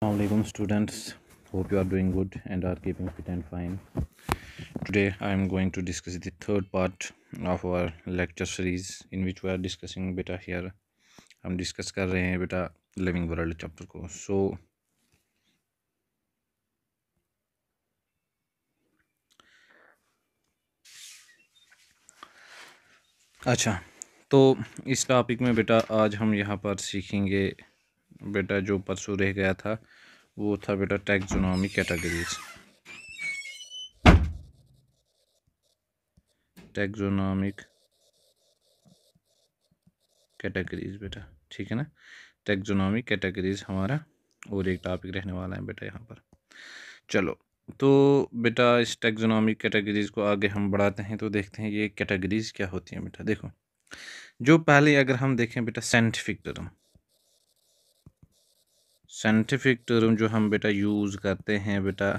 Assalamualaikum students hope you are doing good and are keeping fit and fine today i am going to discuss the third part of our lecture series in which we are discussing beta here हम discuss कर रहे हैं beta living world chapter को so, अच्छा तो इस topic में beta आज हम यहाँ पर सीखेंगे बेटा जो परसों रह गया था वो था बेटा टैक्सोनॉमी कैटेगरीज टैक्सोनॉमिक कैटेगरीज बेटा ठीक है ना टैक्सोनॉमिक कैटेगरीज हमारा और एक टॉपिक रहने वाला है बेटा यहाँ पर चलो तो बेटा इस टेक्जोनॉमिक कैटेगरीज को आगे हम बढ़ाते हैं तो देखते हैं ये कैटेगरीज क्या होती हैं बेटा देखो जो पहले अगर हम देखें बेटा साइंटिफिक टर्म साइंटिफिक टर्म जो हम बेटा यूज़ करते हैं बेटा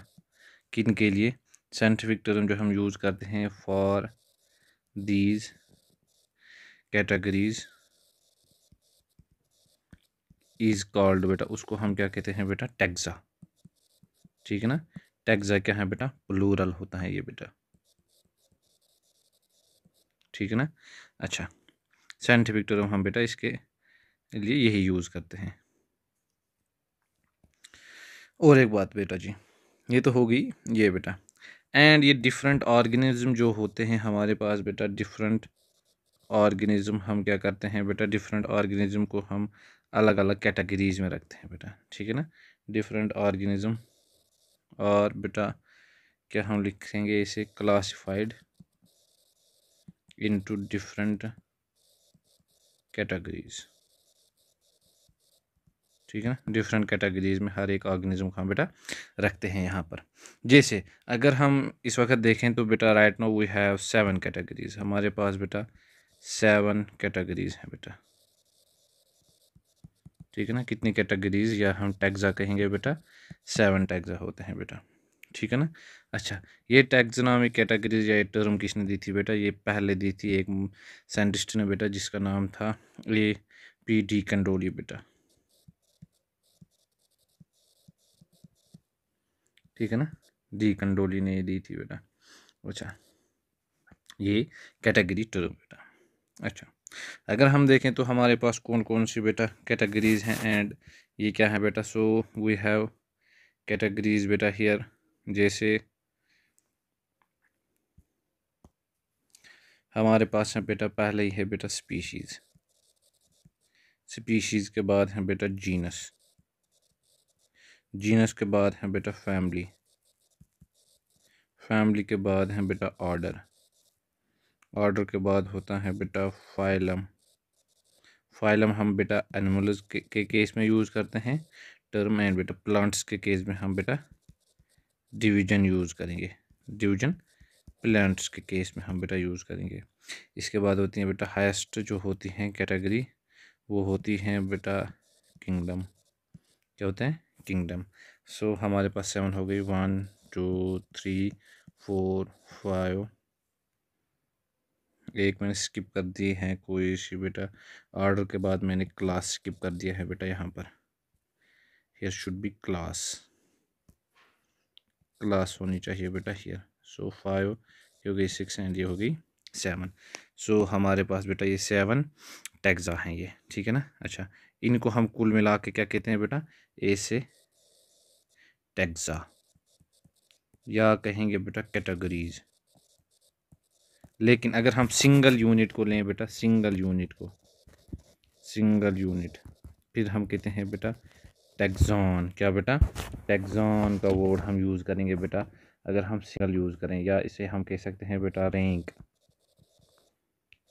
किन के लिए साइंटिफिक टर्म जो हम यूज़ करते हैं for these categories is called बेटा उसको हम क्या कहते हैं बेटा टैक्सा ठीक है ना टैक्सा क्या है बेटा प्लूरल होता है ये बेटा ठीक है ना अच्छा साइंटिफिक टर्म हम बेटा इसके लिए यही यूज़ करते हैं और एक बात बेटा जी ये तो हो गई ये बेटा एंड ये डिफरेंट ऑर्गेनिज्म जो होते हैं हमारे पास बेटा डिफरेंट ऑर्गेनिज्म हम क्या करते हैं बेटा डिफरेंट ऑर्गेनिज्म को हम अलग अलग कैटेगरीज में रखते हैं बेटा ठीक है ना डिफरेंट ऑर्गेनिज्म और बेटा क्या हम लिखेंगे इसे क्लासिफाइड इनटू डिफरेंट कैटेगरीज़ ठीक है ना डिफरेंट कैटेगरीज में हर एक ऑर्गेनिज्म को हम बेटा रखते हैं यहाँ पर जैसे अगर हम इस वक्त देखें तो बेटा right no we have seven categories हमारे पास बेटा सेवन कैटेगरीज हैं बेटा ठीक है ना कितनी कैटेगरीज या हम टैक्सा कहेंगे बेटा सेवन टैक्सा होते हैं बेटा ठीक है ना अच्छा ये एक कैटेगरीज या टर्म किसने दी थी बेटा ये पहले दी थी एक साइंटिस्ट ने बेटा जिसका नाम था ए पी डी कंडोली बेटा ठीक है ना जी कंडोली ने ये दी थी बेटा अच्छा ये कैटेगरी टू बेटा अच्छा अगर हम देखें तो हमारे पास कौन कौन सी बेटा कैटेगरीज हैं एंड ये क्या है बेटा सो वी हैव कैटेगरीज बेटा हियर जैसे हमारे पास है बेटा पहले ही है बेटा स्पीशीज़ स्पीशीज़ के बाद है बेटा जीनस जीनस के बाद हैं बेटा फैमिली फैमिली के बाद हैं बेटा ऑर्डर ऑर्डर के बाद होता है बेटा फाइलम फाइलम हम बेटा एनिमल्स के, के केस में यूज़ करते हैं टर्म एंड बेटा प्लांट्स के केस में हम बेटा डिवीजन यूज़ करेंगे डिवीजन प्लांट्स के केस में हम बेटा यूज़ करेंगे इसके बाद होती हैं बेटा हाईएस्ट जो होती हैं कैटेगरी वो होती हैं बेटा किंगडम क्या होते हैं किंगडम सो so, हमारे पास सेवन हो गई one two three four five एक मैंने स्किप कर दी है कोई सी बेटा ऑर्डर के बाद मैंने क्लास स्किप कर दिया है बेटा यहाँ पर here should be class class होनी चाहिए बेटा हेयर सो फाइव ये हो गई सिक्स एंड ये हो गई सेवन सो हमारे पास बेटा ये सेवन टैक्सा हैं ये ठीक है ना अच्छा इनको हम कुल मिला के क्या कहते हैं बेटा ए से टैक्सा या कहेंगे बेटा कैटेगरीज लेकिन अगर हम सिंगल यूनिट को लें बेटा सिंगल यूनिट को सिंगल यूनिट फिर हम कहते हैं बेटा टैक्सॉन क्या बेटा टैक्सॉन का वर्ड हम यूज़ करेंगे बेटा अगर हम सिंगल यूज़ करें या इसे हम कह सकते हैं बेटा रैंक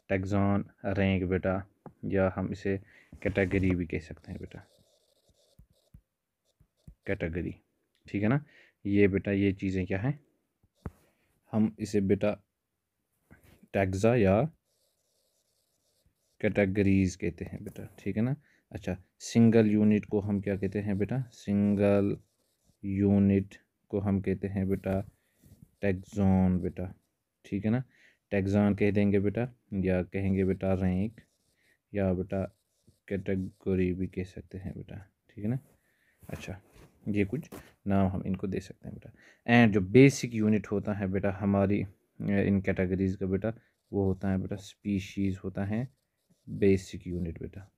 टैक्सॉन रैंक बेटा या हम इसे कैटेगरी भी कह सकते हैं बेटा कैटेगरी ठीक है ना ये बेटा ये चीज़ें क्या हैं हम इसे बेटा टैक्सा या कैटेगरीज कहते हैं बेटा ठीक है ना अच्छा सिंगल यूनिट को हम क्या कहते हैं बेटा सिंगल यूनिट को हम कहते हैं बेटा टैक्सॉन बेटा ठीक है ना टैक्सॉन कह देंगे बेटा या कहेंगे बेटा रैंक या बेटा कैटेगरी भी कह सकते हैं बेटा ठीक है ना अच्छा ये कुछ नाम हम इनको दे सकते हैं बेटा एंड जो बेसिक यूनिट होता है बेटा हमारी इन कैटेगरीज़ का बेटा वो होता है बेटा स्पीशीज़ होता है बेसिक यूनिट बेटा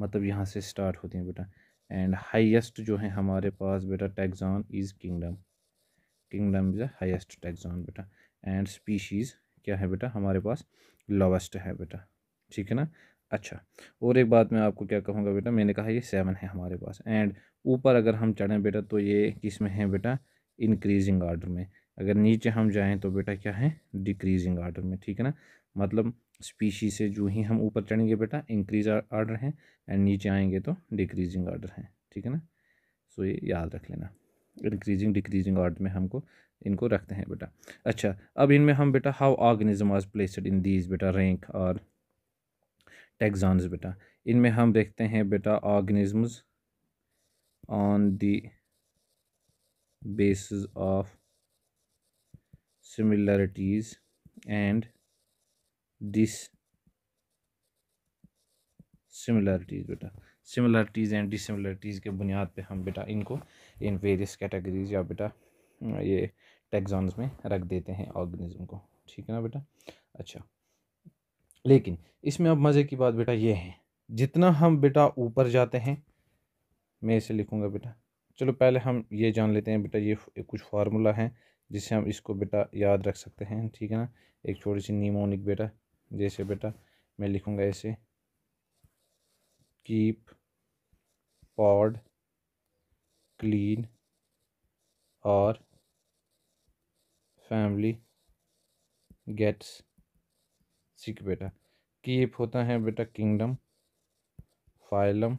मतलब यहाँ से स्टार्ट होती है बेटा एंड हाईएस्ट जो है हमारे पास बेटा taxon is kingdom kingdom is highest taxon बेटा एंड स्पीशीज़ क्या है बेटा हमारे पास लोवेस्ट है बेटा ठीक है ना अच्छा और एक बात मैं आपको क्या कहूँगा बेटा मैंने कहा ये सेवन है हमारे पास एंड ऊपर अगर हम चढ़ें बेटा तो ये किस में है बेटा इंक्रीजिंग आर्डर में अगर नीचे हम जाएँ तो बेटा क्या है डिक्रीजिंग आर्डर में ठीक है ना मतलब स्पीशी से जो ही हम ऊपर चढ़ेंगे बेटा इंक्रीज आर्डर हैं एंड नीचे आएंगे तो डिक्रीजिंग आर्डर हैं ठीक है ना सो ये याद रख लेना इंक्रीजिंग डिक्रीजिंग आर्डर में हमको इनको रखते हैं बेटा अच्छा अब इनमें हम बेटा हाउ ऑर्गेनिज्म आज प्लेसड इन दीज बेटा रैंक और टेक्जॉन्स बेटा इनमें हम देखते हैं बेटा organisms on the basis of and and similarities बेटा सिमिलरिटीज़ एंड डिसमिलरिटीज़ के बुनियाद पे हम बेटा इनको इन वेरियस कैटेगरीज या बेटा ये टेक्जॉन्स में रख देते हैं ऑर्गेनिज्म को ठीक है ना बेटा अच्छा लेकिन इसमें अब मज़े की बात बेटा ये है जितना हम बेटा ऊपर जाते हैं मैं इसे लिखूँगा बेटा चलो पहले हम ये जान लेते हैं बेटा ये कुछ फार्मूला है जिससे हम इसको बेटा याद रख सकते हैं ठीक है ना एक छोटी सी नीमोनिक बेटा जैसे बेटा मैं लिखूँगा ऐसे keep pot clean or family gets sick बेटा कीप होता है बेटा kingdom phylum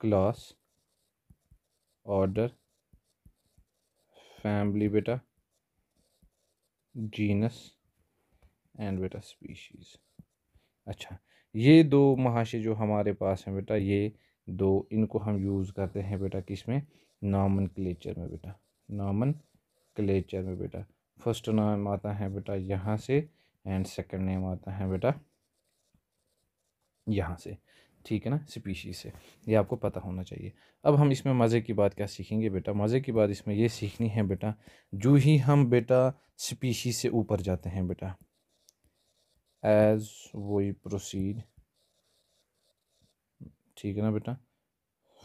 class order family बेटा जीनस एंड बेटा स्पीशीज़ अच्छा ये दो महाशय जो हमारे पास हैं बेटा ये दो इनको हम यूज़ करते हैं बेटा किसमें नॉमन क्लेचर में बेटा नॉमन क्लेचर में बेटा फर्स्ट नाम आता है बेटा यहाँ से एंड सेकंड नेम आता है बेटा यहाँ से ठीक है ना स्पीशीज से ये आपको पता होना चाहिए अब हम इसमें मज़े की बात क्या सीखेंगे बेटा मज़े की बात इसमें ये सीखनी है बेटा जो ही हम बेटा स्पीशी से ऊपर जाते हैं बेटा एज वही प्रोसीड ठीक है ना बेटा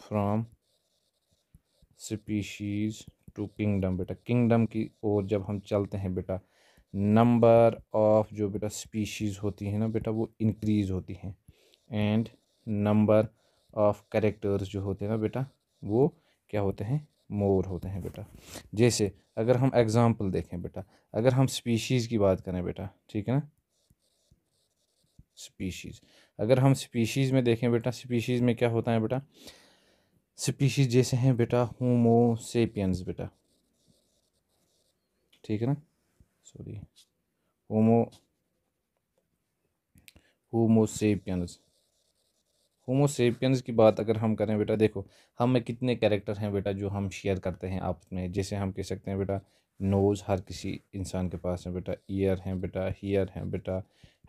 फ्राम स्पीशीज़ टू किंगडम बेटा किंगडम की ओर जब हम चलते हैं बेटा नंबर ऑफ़ जो बेटा स्पीशीज़ होती हैं ना बेटा वो इंक्रीज़ होती हैं एंड नंबर ऑफ़ करेक्टर्स जो होते हैं ना बेटा वो क्या होते हैं मोर होते हैं बेटा जैसे अगर हम एग्ज़ाम्पल देखें बेटा अगर हम स्पीशीज़ की बात करें बेटा ठीक है ना स्पीशीज़ अगर हम स्पीशीज़ में देखें बेटा स्पीशीज़ में क्या होता है बेटा स्पीशीज़ जैसे हैं बेटा होमोसेपियंस बेटा ठीक है ना सॉरी होमो होमोसेपियंस होमोसेपियंस की बात अगर हम करें बेटा देखो हम में कितने कैरेक्टर हैं बेटा जो हम शेयर करते हैं आप में जैसे हम कह सकते हैं बेटा नोज़ हर किसी इंसान के पास है बेटा ईयर हैं बेटा हीयर हैं बेटा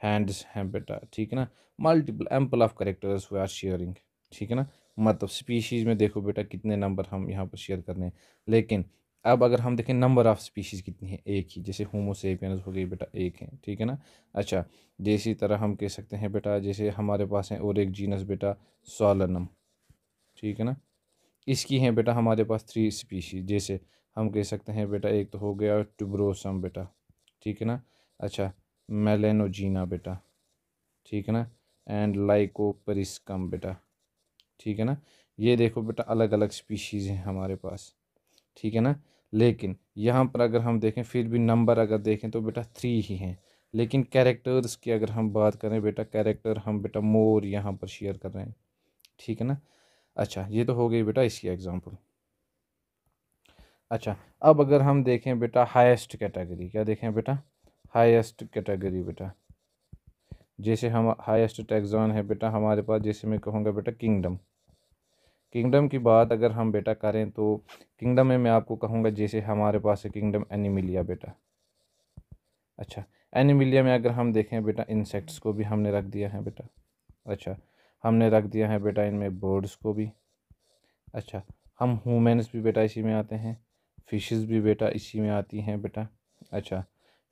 हैंड्स हैं बेटा ठीक है ना multiple ample of characters we are sharing ठीक है ना मतलब स्पीशीज़ में देखो बेटा कितने नंबर हम यहाँ पर शेयर कर रहे हैं लेकिन अब अगर हम देखें नंबर ऑफ़ स्पीशीज़ कितनी है एक ही जैसे होमोसेपियनस हो गई बेटा एक है ठीक है ना अच्छा जैसी तरह हम कह सकते हैं बेटा जैसे हमारे पास है और एक जीनस बेटा सोलनम ठीक है ना इसकी है बेटा हमारे पास थ्री स्पीशीज़ जैसे हम कह सकते हैं बेटा एक तो हो गया टुब्रोसम बेटा ठीक है ना अच्छा मेलेनोजीना बेटा ठीक है ना एंड लाइकोपरिस्कम बेटा ठीक है ना ये देखो बेटा अलग अलग स्पीशीज़ हैं हमारे पास ठीक है ना लेकिन यहाँ पर अगर हम देखें फिर भी नंबर अगर देखें तो बेटा थ्री ही हैं लेकिन कैरेक्टर्स की अगर हम बात करें बेटा कैरेक्टर हम बेटा मोर यहाँ पर शेयर कर रहे हैं ठीक है ना अच्छा ये तो हो गई बेटा इसकी एग्ज़ाम्पल अच्छा अब अगर हम देखें बेटा हाईएस्ट कैटेगरी क्या देखें बेटा हाईएस्ट कैटेगरी बेटा जैसे हम हाईएस्ट टैक्सॉन है बेटा हमारे पास जैसे मैं कहूँगा बेटा किंगडम किंगडम की बात अगर हम बेटा करें तो किंगडम में मैं आपको कहूँगा जैसे हमारे पास है किंगडम एनिमिलिया बेटा अच्छा एनिमिलिया में अगर हम देखें बेटा इंसेक्ट्स को भी हमने रख दिया है बेटा अच्छा हमने रख दिया है बेटा इनमें बर्ड्स को भी अच्छा हम हुमेंस भी बेटा इसी में आते हैं फिशेस भी बेटा इसी में आती हैं बेटा अच्छा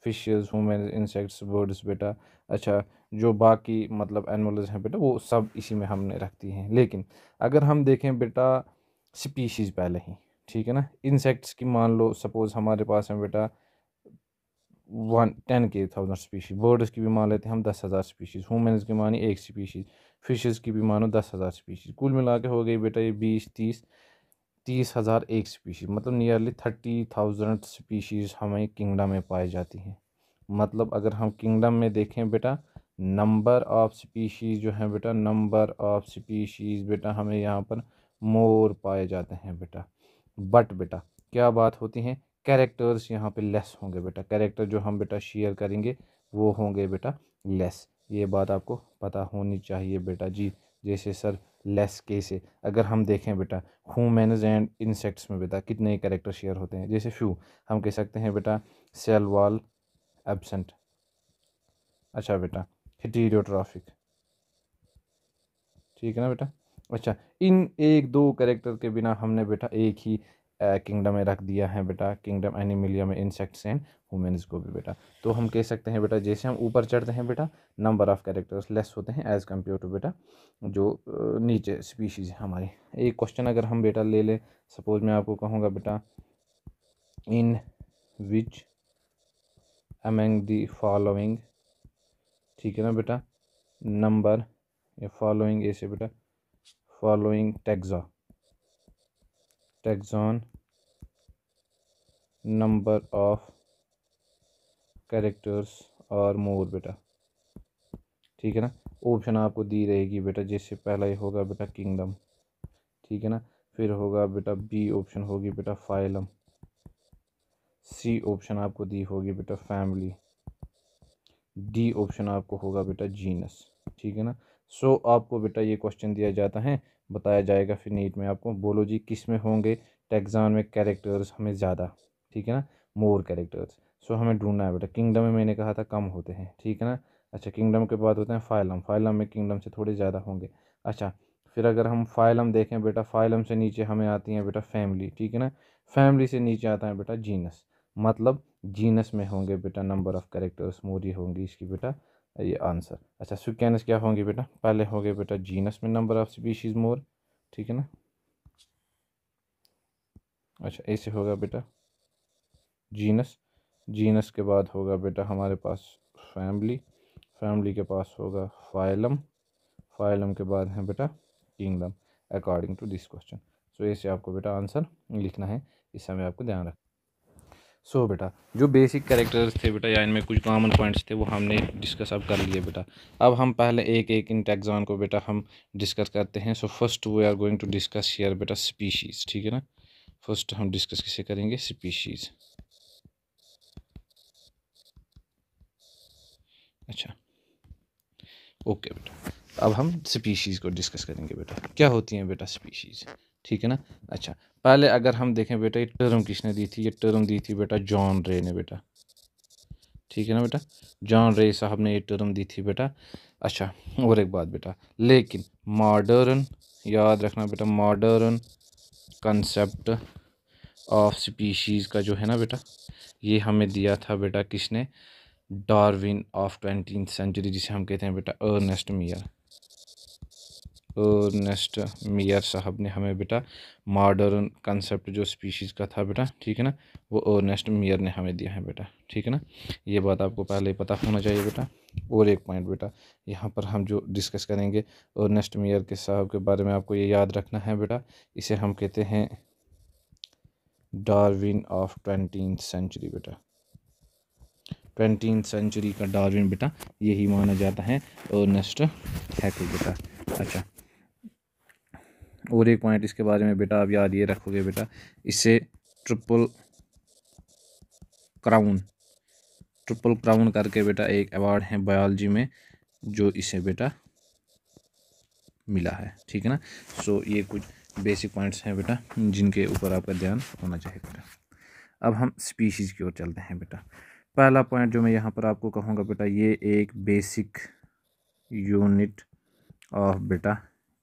फिशेज हुमेन इंसेक्ट्स बर्ड्स बेटा अच्छा जो बाकी मतलब एनिमल्स हैं बेटा वो सब इसी में हमने रखती हैं लेकिन अगर हम देखें बेटा स्पीशीज़ पहले ही ठीक है ना इंसेक्ट्स की मान लो सपोज़ हमारे पास हैं बेटा वन टेन के थाउजेंड स्पीशीज़ बर्ड्स की भी मान लेते हैं हम दस हज़ार स्पीशीज़ ह्यूमन्स की मानी एक स्पीशीज़ फिशेज़ की भी मानो दस हज़ार स्पीशीज़ कुल मिला के हो गई बेटा ये बीस तीस तीस हज़ार एक स्पीशीज़ मतलब नियरली थर्टी थाउजेंड स्पीशीज़ हमें किंगडम में पाई जाती हैं मतलब अगर हम किंगडम में देखें बेटा नंबर ऑफ स्पीशीज़ जो है बेटा नंबर ऑफ स्पीशीज़ बेटा हमें यहाँ पर मोर पाए जाते हैं बेटा बट बेटा क्या बात होती हैं कैरेक्टर्स यहाँ पे लेस होंगे बेटा कैरेक्टर जो हम बेटा शेयर करेंगे वो होंगे बेटा लेस ये बात आपको पता होनी चाहिए बेटा जी जैसे सर लेस केसेस अगर हम देखें बेटा हुमेनज एंड इंसेक्ट्स में बेटा कितने कैरेक्टर शेयर होते हैं जैसे शू हम कह सकते हैं बेटा सेल वॉल एबसेंट अच्छा बेटा हिटीरियोट्रॉफिक ठीक है ना बेटा अच्छा इन एक दो कैरेक्टर के बिना हमने बेटा एक ही किंगडम में रख दिया है बेटा किंगडम एनिमिलिया में इंसेक्ट्स एंड वुमेन्स को भी बेटा तो हम कह सकते हैं बेटा जैसे हम ऊपर चढ़ते हैं बेटा नंबर ऑफ़ कैरेक्टर्स लेस होते हैं एज़ कम्पेयर टू बेटा जो नीचे स्पीशीज़ है हमारी एक क्वेश्चन अगर हम बेटा ले लें सपोज मैं आपको कहूँगा बेटा इन विच अमेंग दी फॉलोइंग ठीक है ना बेटा नंबर या फॉलोइंग ऐसे बेटा following taxa taxon number of characters और मोर बेटा ठीक है ना ऑप्शन आपको दी रहेगी बेटा जैसे पहला ही होगा बेटा किंगडम ठीक है ना फिर होगा बेटा बी ऑप्शन होगी बेटा फाइलम सी ऑप्शन आपको दी होगी बेटा फैमिली डी ऑप्शन आपको होगा बेटा जीनस ठीक है ना सो so, आपको बेटा ये क्वेश्चन दिया जाता है बताया जाएगा फिर नीट में आपको बोलो जी किस में होंगे टेक्जान में कैरेक्टर्स हमें ज़्यादा ठीक है ना मोर कैरेक्टर्स सो हमें ढूंढना है बेटा किंगडम में मैंने कहा था कम होते हैं ठीक है ना अच्छा किंगडम के बाद होते हैं फाइलम फाइलम में किंगडम से थोड़े ज़्यादा होंगे अच्छा फिर अगर हम फाइलम देखें बेटा फाइलम से नीचे हमें आती हैं बेटा फैमिली ठीक है ना फैमिली से नीचे आता है बेटा जीनस मतलब जीनस में होंगे बेटा नंबर ऑफ़ करेक्टर्स मोरी होंगी इसकी बेटा ये आंसर अच्छा सुकैनस क्या होंगे बेटा पहले हो गए बेटा जीनस में नंबर ऑफ स्पीशीज़ मोर ठीक है ना अच्छा ऐसे होगा बेटा जीनस जीनस के बाद होगा बेटा हमारे पास फैमिली फैमिली के पास होगा फाइलम फाइलम के बाद है बेटा kingdom according to this question so ऐसे आपको बेटा आंसर लिखना है इस समय आपको ध्यान रख सो बेटा जो बेसिक कैरेक्टर्स थे बेटा या इनमें कुछ कॉमन पॉइंट्स थे वो हमने डिस्कस अब कर लिए बेटा अब हम पहले एक एक इन टैक्सॉन को बेटा हम डिस्कस करते हैं so first we are going to discuss here बेटा स्पीशीज़ ठीक है ना फर्स्ट हम डिस्कस किसे करेंगे स्पीशीज़ अच्छा ओके बेटा अब हम स्पीशीज़ को डिस्कस करेंगे बेटा क्या होती हैं बेटा स्पीशीज़ ठीक है ना अच्छा पहले अगर हम देखें बेटा ये टर्म किसने दी थी ये टर्म दी थी बेटा जॉन रे ने बेटा ठीक है ना बेटा जॉन रे साहब ने ये टर्म दी थी बेटा अच्छा और एक बात बेटा लेकिन मॉडर्न याद रखना बेटा मॉडर्न कंसेप्ट ऑफ स्पीशीज़ का जो है ना बेटा ये हमें दिया था बेटा किसने डार्विन ऑफ ट्वेंटी सेंचुरी जिसे हम कहते हैं बेटा अर्नेस्ट मियर तो नेक्स्ट साहब ने हमें बेटा मॉडर्न कंसेप्ट जो स्पीशीज़ का था बेटा ठीक है ना वो और नेक्स्ट मियर ने हमें दिया है बेटा ठीक है ना ये बात आपको पहले पता होना चाहिए बेटा और एक पॉइंट बेटा यहाँ पर हम जो डिस्कस करेंगे और नेक्स्ट मियर के साहब के बारे में आपको ये याद रखना है बेटा इसे हम कहते हैं डारविन ऑफ ट्वेंटी सेंचुरी बेटा ट्वेंटीन सेंचुरी का डारविन बेटा यही माना जाता है और नेक्स्ट हैकल बेटा अच्छा और एक पॉइंट इसके बारे में बेटा आप याद ये रखोगे बेटा इसे ट्रिपल क्राउन ट्रिपल क्राउन करके बेटा एक अवार्ड है बायोलॉजी में जो इसे बेटा मिला है ठीक है ना सो ये कुछ बेसिक पॉइंट्स हैं बेटा जिनके ऊपर आपका ध्यान होना चाहिए बेटा अब हम स्पीशीज़ की ओर चलते हैं बेटा पहला पॉइंट जो मैं यहाँ पर आपको कहूँगा बेटा ये एक बेसिक यूनिट ऑफ बेटा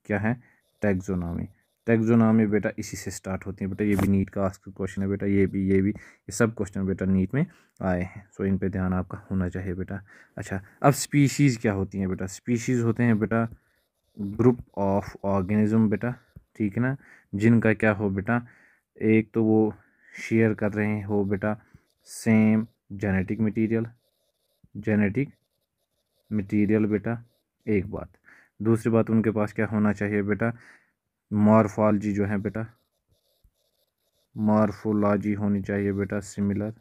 क्या है टैक्जोनॉमी टैक्जोनॉमी बेटा इसी से स्टार्ट होती है बेटा ये भी नीट का आस्क क्वेश्चन है बेटा ये भी ये भी ये सब क्वेश्चन बेटा नीट में आए हैं सो इन पे ध्यान आपका होना चाहिए बेटा अच्छा अब स्पीशीज़ क्या होती हैं बेटा स्पीशीज़ होते हैं बेटा ग्रुप ऑफ ऑर्गेनिज्म बेटा ठीक है ना जिनका क्या हो बेटा एक तो वो शेयर कर रहे हैं हो बेटा same genetic material genetic material बेटा एक बात दूसरी बात उनके पास क्या होना चाहिए बेटा मॉर्फॉलजी जो है बेटा मॉर्फोलॉजी होनी चाहिए बेटा सिमिलर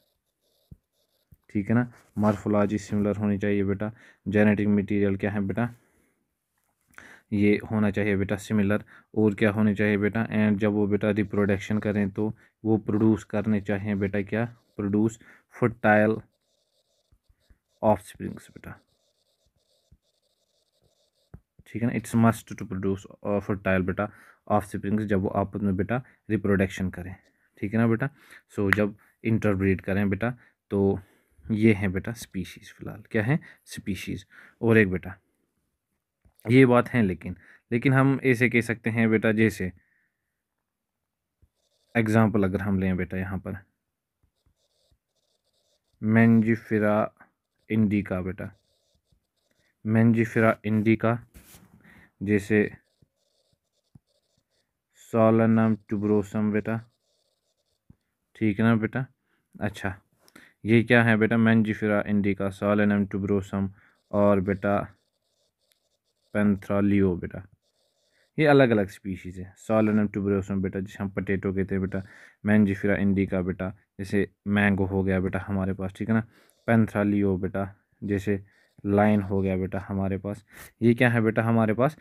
ठीक है ना मॉर्फोलॉजी सिमिलर होनी चाहिए बेटा जेनेटिक मटेरियल क्या है बेटा ये होना चाहिए बेटा सिमिलर और क्या होने चाहिए बेटा एंड जब वो बेटा रिप्रोडक्शन करें तो वो प्रोड्यूस करने चाहिए बेटा क्या प्रोड्यूस फर्टाइल ऑफ स्प्रिंग्स बेटा ठीक है ना it's must to produce fertile बेटा ऑफ स्प्रिंग्स जब वो आपस में बेटा रिप्रोडक्शन करें ठीक है ना बेटा सो so, जब इंटरब्रीड करें बेटा तो ये है बेटा स्पीशीज़ फ़िलहाल क्या है स्पीशीज़ और एक बेटा ये बात है लेकिन लेकिन हम ऐसे कह सकते हैं बेटा जैसे एग्ज़ाम्पल अगर हम लें बेटा यहाँ पर मैंजिफिरा इंडिका बेटा मैंजिफिरा इंडिका जैसे सोलनम टुब्रोसम बेटा ठीक है ना बेटा अच्छा ये क्या है बेटा मैंजिफिरा इंडिका सोलनम टुब्रोसम और बेटा पेंथ्रालियो बेटा ये अलग अलग स्पीशीज़ है सोलनम टुब्रोसम बेटा जिसे हम पटेटो कहते हैं बेटा मैंजिफिरा इंडिका बेटा जैसे मैंगो हो गया बेटा हमारे पास ठीक है ना पेंथ्रालियो बेटा जैसे लाइन हो गया बेटा हमारे पास ये क्या है बेटा हमारे पास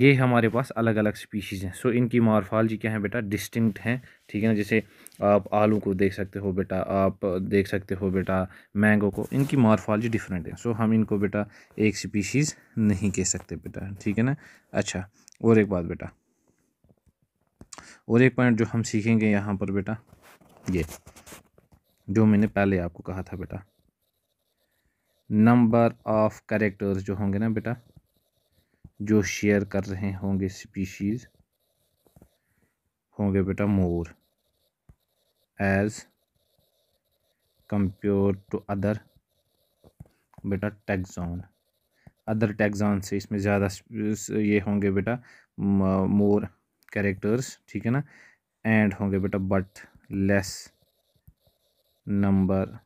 ये हमारे पास अलग अलग स्पीशीज़ हैं सो इनकी जी क्या है बेटा डिस्टिंक्ट हैं ठीक है ना जैसे आप आलू को देख सकते हो बेटा आप देख सकते हो बेटा मैंगो को इनकी जी डिफरेंट है सो हम इनको बेटा एक स्पीशीज़ नहीं कह सकते बेटा ठीक है ना अच्छा और एक बात बेटा और एक पॉइंट जो हम सीखेंगे यहाँ पर बेटा ये जो मैंने पहले आपको कहा था बेटा नंबर ऑफ़ करेक्टर्स जो होंगे ना बेटा जो शेयर कर रहे होंगे स्पीशीज़ होंगे बेटा more as compare to other बेटा टैक्सॉन अदर टैक्सॉन से इसमें ज़्यादा ये होंगे बेटा मोर कैरेक्टर्स ठीक है ना एंड होंगे बेटा but less number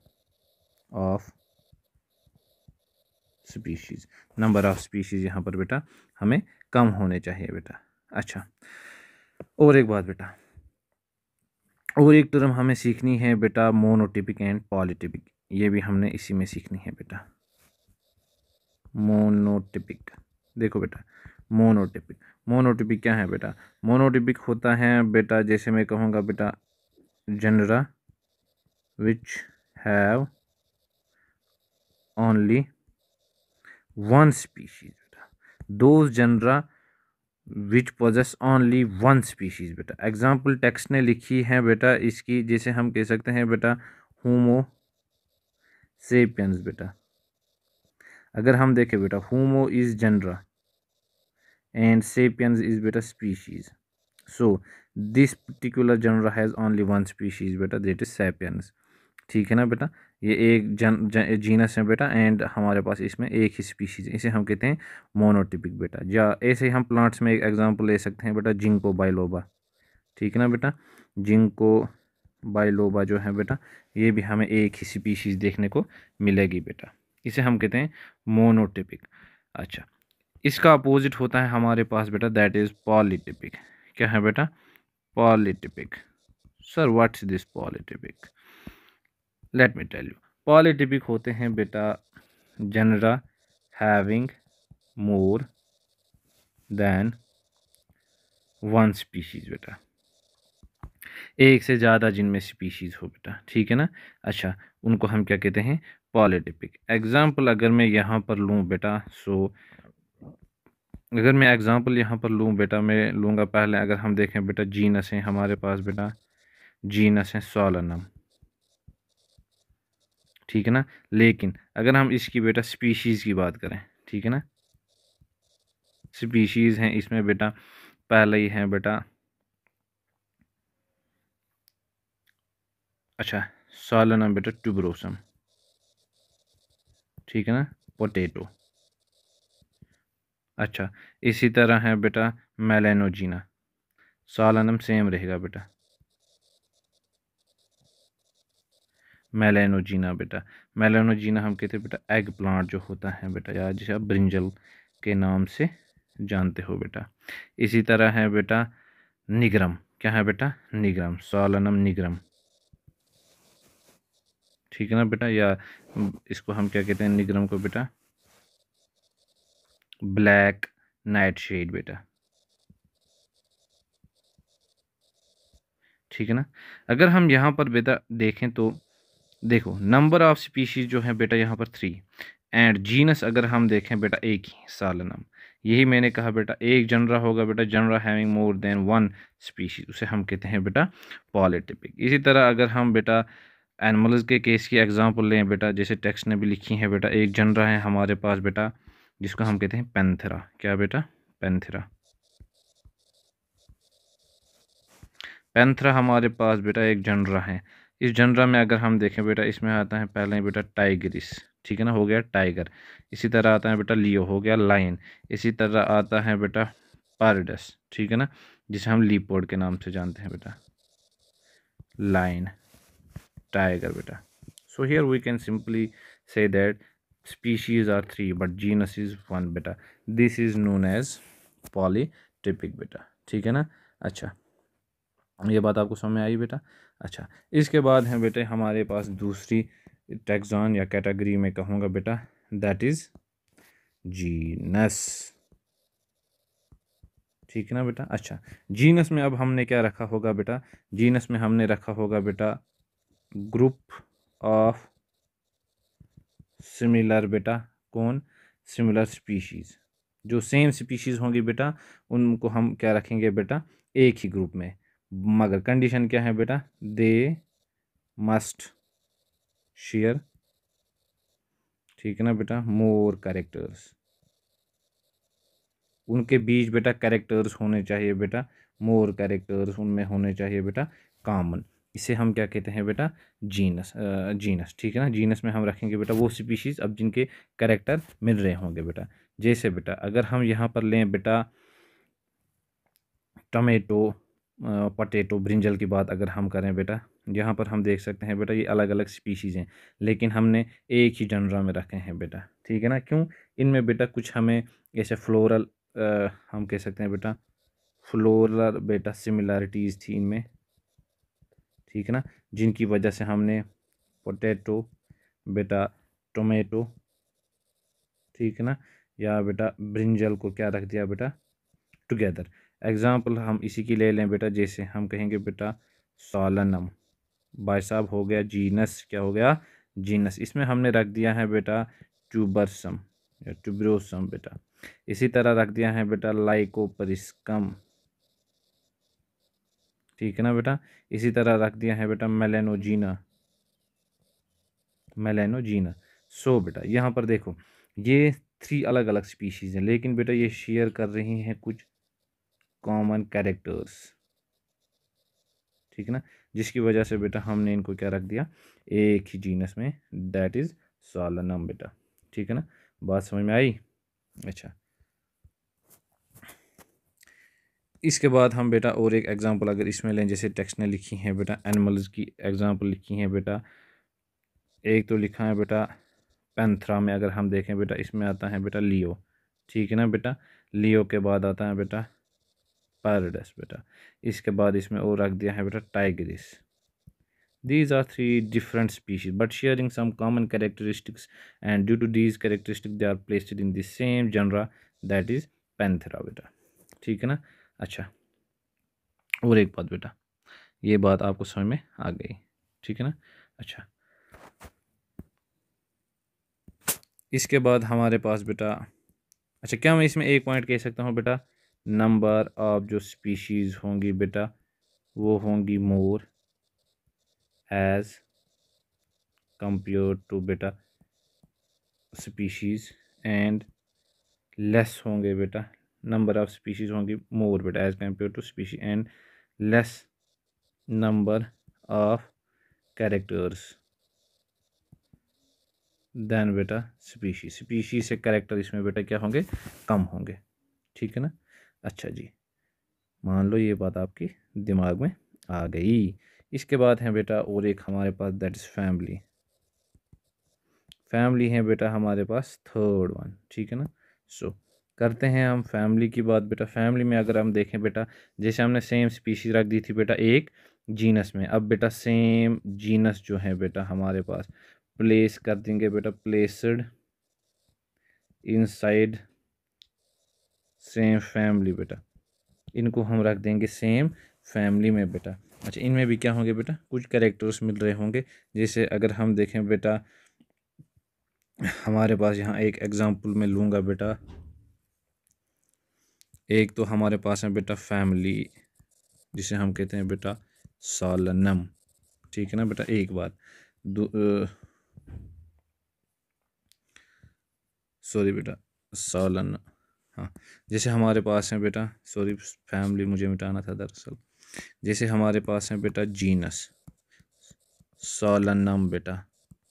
of species number of species यहाँ पर बेटा हमें कम होने चाहिए बेटा अच्छा और एक बात बेटा और एक टर्म हमें सीखनी है बेटा मोनोटिपिक एंड पॉलीटिपिक ये भी हमने इसी में सीखनी है बेटा मोनोटिपिक देखो बेटा मोनोटिपिक मोनोटिपिक क्या है बेटा मोनोटिपिक होता है बेटा जैसे मैं कहूँगा बेटा genera which have only one बेटा दो genera which possess only one species बेटा एग्जाम्पल टेक्स्ट ने लिखी है बेटा इसकी जैसे हम कह सकते हैं बेटा होमो सेपियंस बेटा अगर हम देखें बेटा Homo is genera and sapiens is बेटा species so this particular genera has only one species बेटा दैट इज़ सेपियंस ठीक है ना बेटा ये एक जन, जन जीनस है बेटा एंड हमारे पास इसमें एक ही स्पीशीज़ है इसे हम कहते हैं मोनोटिपिक बेटा या ऐसे हम प्लांट्स में एक एग्जांपल ले सकते हैं बेटा जिंको बाइलोबा ठीक है ना बेटा जिंको बाइलोबा जो है बेटा ये भी हमें एक ही स्पीशीज़ देखने को मिलेगी बेटा इसे हम कहते हैं मोनोटिपिक अच्छा इसका अपोजिट होता है हमारे पास बेटा दैट इज़ पॉलीटिपिक क्या है बेटा polytypic sir what's this polytypic let me tell you polytypic होते हैं बेटा genera having more than one species बेटा एक से ज़्यादा जिनमें स्पीशीज़ हो बेटा ठीक है ना अच्छा उनको हम क्या कहते हैं पॉलिटिपिक एग्ज़ाम्पल अगर मैं यहाँ पर लूँ बेटा सो अगर मैं एग्ज़ाम्पल यहाँ पर लूँ बेटा मैं लूँगा पहले अगर हम देखें बेटा जीनस हैं हमारे पास बेटा जीनस हैं सोलनम ठीक है ना लेकिन अगर हम इसकी बेटा स्पीशीज़ की बात करें ठीक है ना स्पीशीज़ हैं इसमें बेटा पहले ही है बेटा अच्छा सालाना बेटा ट्यूबरोसम ठीक है ना पोटैटो अच्छा इसी तरह है बेटा मेलेनोजीना सालानम सेम रहेगा बेटा मेलानोजीना बेटा मेलानोजीना हम कहते हैं बेटा एग प्लांट जो होता है बेटा या जिसे आप ब्रिंजल के नाम से जानते हो बेटा इसी तरह है बेटा निगरम क्या है बेटा निगरम सालनम निगरम ठीक है ना बेटा या इसको हम क्या कहते हैं निगरम को बेटा ब्लैक नाइट शेड बेटा ठीक है ना अगर हम यहाँ पर बेटा देखें तो देखो नंबर ऑफ स्पीशीज़ जो है बेटा यहाँ पर थ्री एंड जीनस अगर हम देखें बेटा एक ही सालनम यही मैंने कहा बेटा एक जनरा होगा बेटा genera having more than one species उसे हम कहते हैं बेटा पॉलिटिपिक इसी तरह अगर हम बेटा एनिमल्स के केस की एग्जांपल लें बेटा जैसे टेक्स्ट ने भी लिखी है बेटा एक जनरा है हमारे पास बेटा जिसको हम कहते हैं पेंथरा क्या बेटा पेंथरा पेंथरा हमारे पास बेटा एक जनरा है इस जनरा में अगर हम देखें बेटा इसमें आता है पहले बेटा टाइगरिस ठीक है ना हो गया टाइगर इसी तरह आता है बेटा लियो हो गया लाइन इसी तरह आता है बेटा पारडस ठीक है ना जिसे हम लीपोर्ड के नाम से जानते हैं बेटा लाइन टाइगर बेटा so here we can simply say that species are three but genus is one बेटा this is known as polytypic बेटा ठीक है ना अच्छा ये बात आपको समझ में आई बेटा अच्छा इसके बाद हैं बेटे हमारे पास दूसरी टैक्सॉन या कैटेगरी में कहूँगा बेटा दैट इज़ जीनस ठीक है ना बेटा अच्छा जीनस में अब हमने क्या रखा होगा बेटा जीनस में हमने रखा होगा बेटा ग्रुप ऑफ सिमिलर बेटा कौन सिमिलर स्पीशीज़ जो सेम स्पीशीज़ होंगी बेटा उनको हम क्या रखेंगे बेटा एक ही ग्रुप में मगर कंडीशन क्या है बेटा दे मस्ट शेयर ठीक है ना बेटा मोर कैरेक्टर्स उनके बीच बेटा कैरेक्टर्स होने चाहिए बेटा मोर कैरेक्टर्स उनमें होने चाहिए बेटा कॉमन इसे हम क्या कहते हैं बेटा जीनस जीनस ठीक है ना जीनस में हम रखेंगे बेटा वो स्पीशीज़ अब जिनके कैरेक्टर मिल रहे होंगे बेटा जैसे बेटा अगर हम यहाँ पर लें बेटा टमेटो पटेटो ब्रिंजल की बात अगर हम करें बेटा यहाँ पर हम देख सकते हैं बेटा ये अलग अलग स्पीशीज़ हैं लेकिन हमने एक ही जनरा में रखे हैं बेटा ठीक है ना क्यों इनमें बेटा कुछ हमें ऐसे फ्लोरल हम कह सकते हैं बेटा फ्लोरल बेटा सिमिलरिटीज़ थी इनमें ठीक है ना जिनकी वजह से हमने पोटैटो बेटा टोमेटो ठीक है ना या बेटा ब्रिंजल को क्या रख दिया बेटा टुगेदर एग्ज़ाम्पल हम इसी की ले लें बेटा जैसे हम कहेंगे बेटा सालनम भाई साहब हो गया जीनस क्या हो गया जीनस इसमें हमने रख दिया है बेटा ट्यूबरसम या ट्यूब्रोसम बेटा इसी तरह रख दिया है बेटा लाइकोपरिस्कम ठीक है ना बेटा इसी तरह रख दिया है बेटा मेलेनोजीना मेलेनोजीना सो बेटा यहाँ पर देखो ये थ्री अलग अलग स्पीशीज़ हैं लेकिन बेटा ये शेयर कर रही हैं कुछ कॉमन कैरेक्टर्स ठीक है ना जिसकी वजह से बेटा हमने इनको क्या रख दिया एक ही जीनस में दैट इज़ सॉलनम बेटा ठीक है ना बात समझ में आई अच्छा इसके बाद हम बेटा और एक एग्ज़ाम्पल अगर इसमें लें जैसे टेक्स्ट ने लिखी है बेटा एनिमल्स की एग्ज़ाम्पल लिखी है बेटा एक तो लिखा है बेटा पेंथ्रा में अगर हम देखें बेटा इसमें आता है बेटा लियो ठीक है ना बेटा लियो के बाद आता है बेटा पैराडस बेटा इसके बाद इसमें और रख दिया है बेटा tigris these are three different species but sharing some common characteristics and due to these characteristic they are placed in the same genera that is Panthera बेटा ठीक है ना अच्छा और एक बात बेटा ये बात आपको समझ में आ गई ठीक है ना अच्छा इसके बाद हमारे पास बेटा अच्छा क्या मैं इसमें एक पॉइंट कह सकता हूँ बेटा नंबर ऑफ जो स्पीशीज़ होंगी बेटा वो होंगी मोर एज़ कंपेयर टू बेटा स्पीशीज़ एंड लेस होंगे बेटा नंबर ऑफ स्पीशीज़ होंगी मोर बेटा as compare to species and less number of characters then बेटा स्पीशी स्पीशी से कैरेक्टर इसमें बेटा क्या होंगे कम होंगे ठीक है ना अच्छा जी मान लो ये बात आपकी दिमाग में आ गई इसके बाद है बेटा और एक हमारे पास दैट इज़ फैमिली फैमिली है बेटा हमारे पास थर्ड वन ठीक है ना सो so, करते हैं हम फैमिली की बात बेटा फैमिली में अगर हम देखें बेटा जैसे हमने सेम स्पीशीज रख दी थी बेटा एक जीनस में अब बेटा सेम जीनस जो है बेटा हमारे पास प्लेस कर देंगे बेटा प्लेसड इनसाइड सेम फैमिली बेटा इनको हम रख देंगे सेम फैमिली में बेटा अच्छा इनमें भी क्या होंगे बेटा कुछ करेक्टर्स मिल रहे होंगे जैसे अगर हम देखें बेटा हमारे पास यहाँ एक एग्ज़ाम्पल में लूँगा बेटा एक तो हमारे पास है बेटा फैमिली जिसे हम कहते हैं बेटा सालनम ठीक है ना बेटा एक बात सॉरी बेटा सालन हाँ जैसे हमारे पास है बेटा सॉरी फैमिली मुझे मिटाना था दरअसल जैसे हमारे पास है बेटा जीनस सोलनम बेटा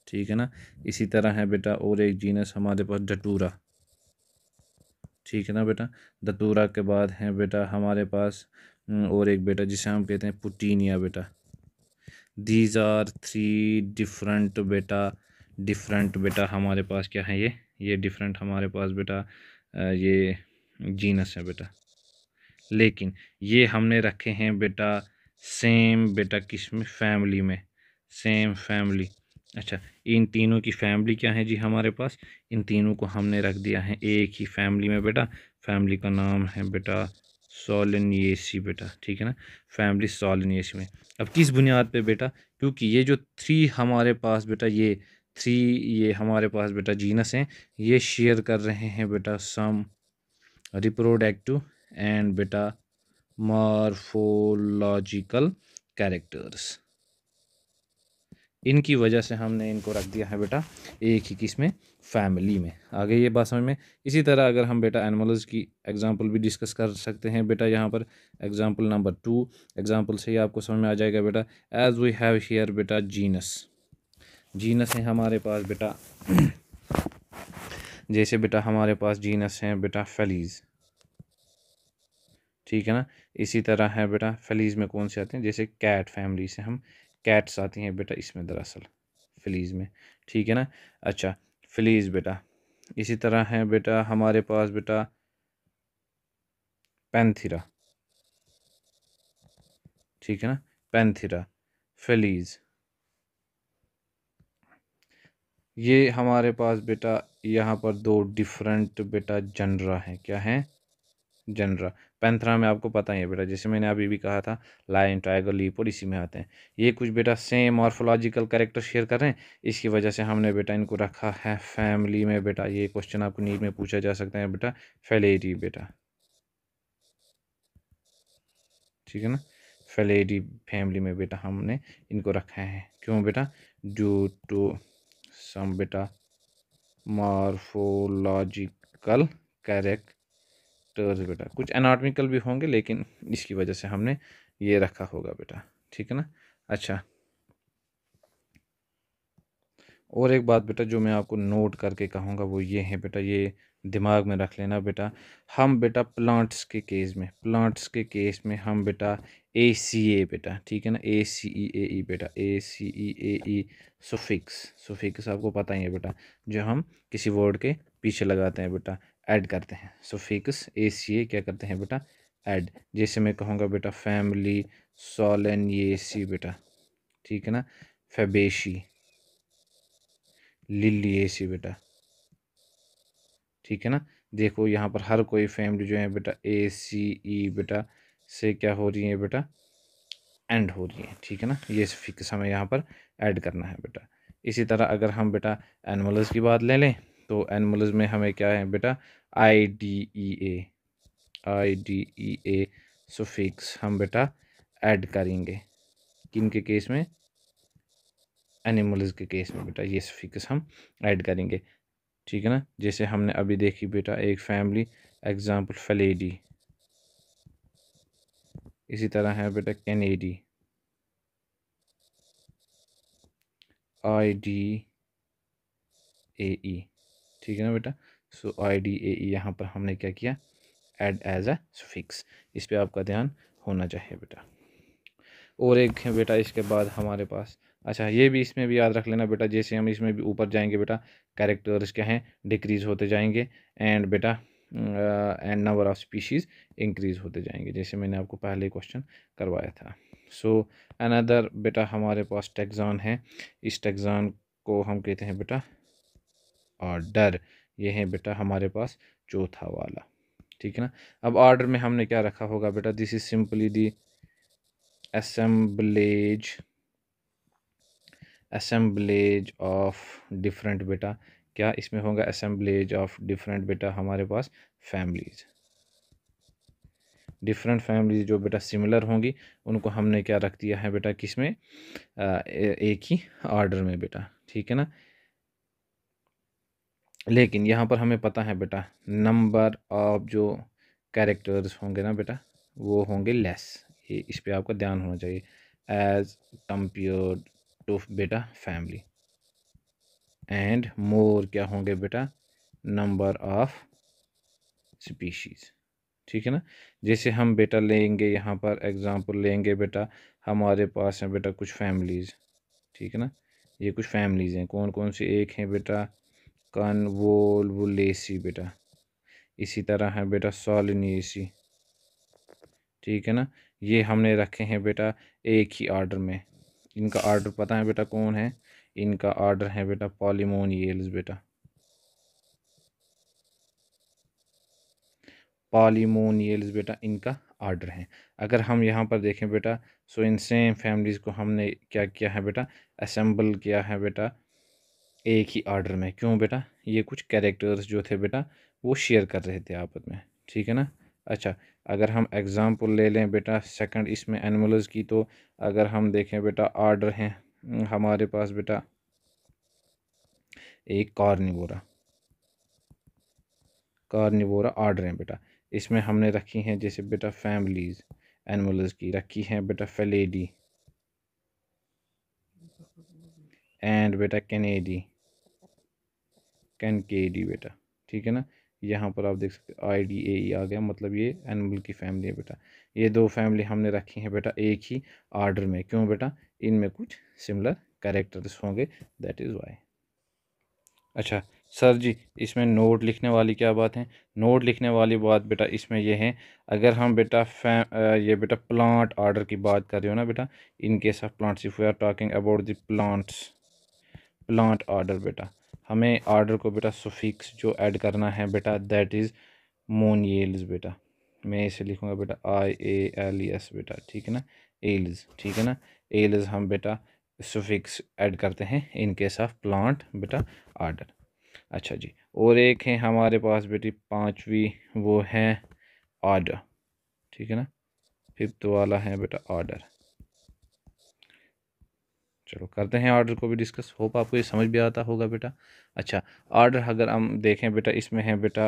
ठीक है ना इसी तरह है बेटा और एक जीनस हमारे पास डटूरा ठीक है ना बेटा डटूरा के बाद है बेटा हमारे पास हम्म, और एक बेटा जिसे हम कहते हैं पुटीनिया बेटा दीज आर थ्री डिफरेंट बेटा डिफरेंट बेटा हमारे पास क्या है ये ये डिफरेंट हमारे पास बेटा ये जीनस है बेटा लेकिन ये हमने रखे हैं बेटा सेम बेटा किस में फैमिली में सेम फैमिली अच्छा इन तीनों की फैमिली क्या है जी हमारे पास इन तीनों को हमने रख दिया है एक ही फैमिली में बेटा फैमिली का नाम है बेटा सोलनियसी बेटा ठीक है ना फैमिली सोलनियसी में अब किस बुनियाद पे बेटा क्योंकि ये जो थ्री हमारे पास बेटा ये थ्री ये हमारे पास बेटा जीनस हैं ये शेयर कर रहे हैं बेटा सम रिप्रोडक्टिव एंड बेटा मार्फोलॉजिकल कैरेक्टर्स इनकी वजह से हमने इनको रख दिया है बेटा एक ही किस्म फैमिली में आगे ये बात समझ में इसी तरह अगर हम बेटा एनिमल्स की एग्जांपल भी डिस्कस कर सकते हैं बेटा यहाँ पर एग्जांपल नंबर टू एग्जांपल से ही आपको समझ में आ जाएगा बेटा एज वी हैव हेयर बेटा जीनस जीनस हैं हमारे पास बेटा जैसे बेटा हमारे पास जीनस हैं बेटा फलीज़ ठीक है ना इसी तरह है बेटा फलीज़ में कौन से आते हैं जैसे कैट फैमिली से हम कैट्स आते हैं बेटा इसमें दरअसल फलीज़ में ठीक है ना अच्छा फलीज़ बेटा इसी तरह है बेटा हमारे पास बेटा पैंथिरा ठीक है ना पैंथिरा फलीज़ ये हमारे पास बेटा यहाँ पर दो डिफरेंट बेटा जनरा हैं क्या हैं जनरा पैंथरा में आपको पता ही है बेटा जैसे मैंने अभी भी कहा था लाइन टाइगर और इसी में आते हैं ये कुछ बेटा सेम ऑर्फोलॉजिकल करेक्टर शेयर कर रहे हैं इसकी वजह से हमने बेटा इनको रखा है फैमिली में बेटा ये क्वेश्चन आपको नीट में पूछा जा सकता है बेटा फेलेरी बेटा ठीक है ना फेलेरी फैमिली में बेटा हमने इनको रखा है क्यों बेटा ड्यू टू तो सम बेटा मार्फोलॉजिकल कैरेक्टर्स बेटा कुछ एनाटमिकल भी होंगे लेकिन इसकी वजह से हमने ये रखा होगा बेटा ठीक है ना अच्छा और एक बात बेटा जो मैं आपको नोट करके कहूँगा वो ये है बेटा ये दिमाग में रख लेना बेटा हम बेटा प्लांट्स के केस में प्लांट्स के केस में हम बेटा ए सी ए बेटा ठीक है ना ए सी ई ए ई बेटा ए सी ई ए ई सुफिक्स सुफिक्स आपको पता ही है बेटा जो हम किसी वर्ड के पीछे लगाते हैं बेटा ऐड करते हैं सुफिक्स ए सी ए क्या करते हैं बेटा ऐड जैसे मैं कहूँगा बेटा फैमिली सोलन ये सी बेटा ठीक है ना फेबेशी लिली ए सी बेटा ठीक है ना देखो यहाँ पर हर कोई फैमिली जो है बेटा ए सी ई बेटा से क्या हो रही है बेटा एंड हो रही है ठीक है ना ये फिक्स हमें यहाँ पर ऐड करना है बेटा इसी तरह अगर हम बेटा एनिमल्स की बात ले लें तो एनिमल्स में हमें क्या है बेटा I D E A I D E A suffix हम बेटा ऐड करेंगे किन के केस में एनिमल्स के केस में बेटा ये सुफिक्स हम ऐड करेंगे ठीक है ना जैसे हमने अभी देखी बेटा एक फैमिली एग्ज़ाम्पल फलेडी इसी तरह है बेटा कैनेडी आई डी ए ई ठीक है ना बेटा सो आई डी ए ई यहाँ पर हमने क्या किया एड एज ए फिक्स इस पर आपका ध्यान होना चाहिए बेटा और एक है बेटा इसके बाद हमारे पास अच्छा ये भी इसमें भी याद रख लेना बेटा जैसे हम इसमें भी ऊपर जाएंगे बेटा कैरेक्टर्स क्या हैं डिक्रीज़ होते जाएंगे एंड बेटा and number of species increase होते जाएंगे जैसे मैंने आपको पहले क्वेश्चन करवाया था सो so, अनदर बेटा हमारे पास टेक्जान है इस टेक्जान को हम कहते हैं बेटा ऑर्डर ये है बेटा हमारे पास चौथा वाला ठीक है ना अब ऑर्डर में हमने क्या रखा होगा बेटा this is simply the assemblage assemblage of different बेटा क्या इसमें होगा असम्बलेज ऑफ डिफरेंट बेटा हमारे पास फैमिलीज़ डिफरेंट फैमिलीज जो बेटा सिमिलर होंगी उनको हमने क्या रख दिया है बेटा किस में आ, एक ही ऑर्डर में बेटा ठीक है ना लेकिन यहाँ पर हमें पता है बेटा नंबर ऑफ जो कैरेक्टर्स होंगे ना बेटा वो होंगे लेस ये इस पर आपका ध्यान होना चाहिए एज कम्पेयर टू बेटा फैमिली एंड मोर क्या होंगे बेटा नंबर ऑफ स्पीशीज़ ठीक है ना जैसे हम बेटा लेंगे यहाँ पर एग्ज़ाम्पल लेंगे बेटा हमारे पास हैं बेटा कुछ फैमिलीज़ ठीक है ना ये कुछ फैमिलीज़ हैं कौन कौन से एक हैं बेटा कन वोल लेसी बेटा इसी तरह है बेटा सॉलिनीसी ठीक है ना ये हमने रखे हैं बेटा एक ही आर्डर में इनका आर्डर पता है बेटा कौन है इनका आर्डर है बेटा पॉलीमोन येल्स बेटा पॉलीमोन येल्स बेटा इनका आर्डर है अगर हम यहाँ पर देखें बेटा सो इन सेम फैमिलीज़ को हमने क्या किया है बेटा असम्बल किया है बेटा एक ही आर्डर में क्यों बेटा ये कुछ कैरेक्टर्स जो थे बेटा वो शेयर कर रहे थे आपस में ठीक है ना अच्छा अगर हम एग्ज़ाम्पल ले लें बेटा सेकंड इसमें एनिमल्स की तो अगर हम देखें बेटा आर्डर हैं हम्म, हमारे पास बेटा एक कार्निवोरा कार्निवोरा आर्डर हैं बेटा इसमें हमने रखी हैं जैसे बेटा फैमिलीज़ एनिमल्स की रखी हैं बेटा फेलेडी एंड बेटा कैनेडी कैनकेडी बेटा ठीक है ना यहाँ पर आप देख सकते आई डी ए आ गया मतलब ये एनिमल की फैमिली है बेटा ये दो फैमिली हमने रखी हैं बेटा एक ही आर्डर में क्यों बेटा इनमें कुछ सिमिलर कैरेक्टर्स होंगे दैट इज़ वाई अच्छा सर जी इसमें नोट लिखने वाली क्या बात है नोट लिखने वाली बात बेटा इसमें यह है अगर हम बेटा फैम ये बेटा प्लांट आर्डर की बात कर रहे हो ना बेटा in case of plants if we are talking about the plants plant order बेटा हमें ऑर्डर को बेटा सुफिक्स जो ऐड करना है बेटा दैट इज़ मोन एल्स बेटा मैं इसे लिखूँगा बेटा आई ए एल एस बेटा ठीक है ना एल्स ठीक है ना एल्स हम बेटा सुफिक्स ऐड करते हैं इन केस ऑफ प्लांट बेटा आर्डर अच्छा जी और एक है हमारे पास बेटी पाँचवीं वो है ऑर्डर ठीक है ना फिफ्थ वाला है बेटा ऑर्डर चलो करते हैं ऑर्डर को भी डिस्कस होप आपको ये समझ भी आता होगा बेटा अच्छा ऑर्डर अगर हम देखें बेटा इसमें है बेटा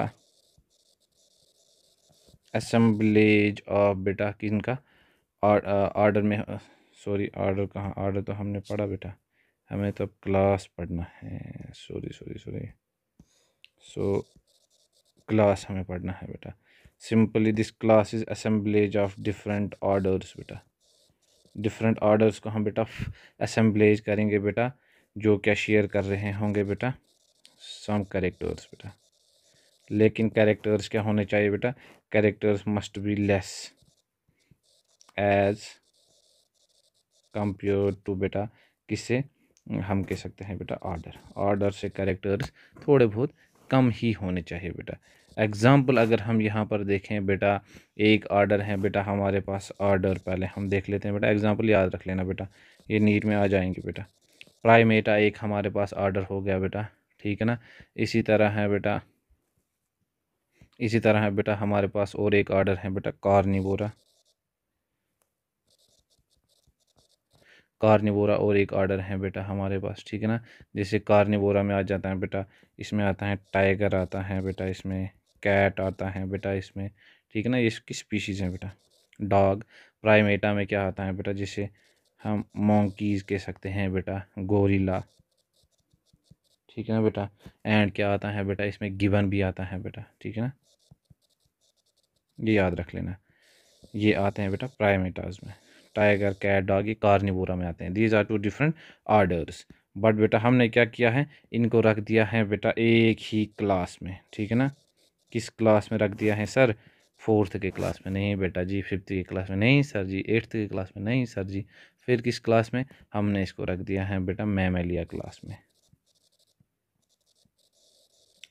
असम्बलेज ऑफ बेटा किन का ऑर्डर में सॉरी uh, ऑर्डर कहाँ ऑर्डर तो हमने पढ़ा बेटा हमें तो अब क्लास पढ़ना है sorry sorry sorry so class हमें पढ़ना है बेटा simply this class is assemblage of different orders बेटा डिफरेंट ऑर्डर्स को हम बेटा असम्बलेज करेंगे बेटा जो क्या शेयर कर रहे होंगे बेटा सम करेक्टर्स बेटा लेकिन कैरेक्टर्स क्या होने चाहिए बेटा characters must be less as compare to बेटा किससे हम कह सकते हैं बेटा ऑर्डर ऑर्डर से करेक्टर्स थोड़े बहुत कम ही होने चाहिए बेटा एग्ज़ाम्पल अगर हम यहाँ पर देखें बेटा एक ऑर्डर है बेटा हमारे पास ऑर्डर पहले हम देख लेते हैं बेटा एग्ज़ाम्पल याद रख लेना बेटा ये नीट में आ जाएंगे बेटा प्राइमेटा एक हमारे पास ऑर्डर हो गया बेटा ठीक है ना इसी तरह है बेटा इसी तरह है बेटा हमारे पास और एक ऑर्डर है बेटा कार्निवोरा कार्निवोरा और एक ऑर्डर है बेटा हमारे पास ठीक है ना जैसे कार्निवोरा में आ जाता है बेटा इसमें आता है टाइगर आता है बेटा इसमें कैट आता है बेटा इसमें ठीक है ना ये इसकी स्पीशीज़ हैं बेटा डॉग प्राइमेटा में क्या आता है बेटा जिसे हम मोंकीज़ कह सकते हैं बेटा गोरीला ठीक है ना बेटा एंड क्या आता है बेटा इसमें गिबन भी आता है बेटा ठीक है ना ये याद रख लेना ये आते हैं बेटा प्राइमेटाज में टाइगर कैट डॉग ये कार्निवोरा में आते हैं these are two different orders but बेटा हमने क्या किया है इनको रख दिया है बेटा एक ही क्लास में ठीक है ना किस क्लास में रख दिया है सर फोर्थ के क्लास में नहीं बेटा जी फिफ्थ के क्लास में नहीं सर जी एट्थ के क्लास में नहीं सर जी फिर किस क्लास में हमने इसको रख दिया है बेटा मैमेलिया क्लास में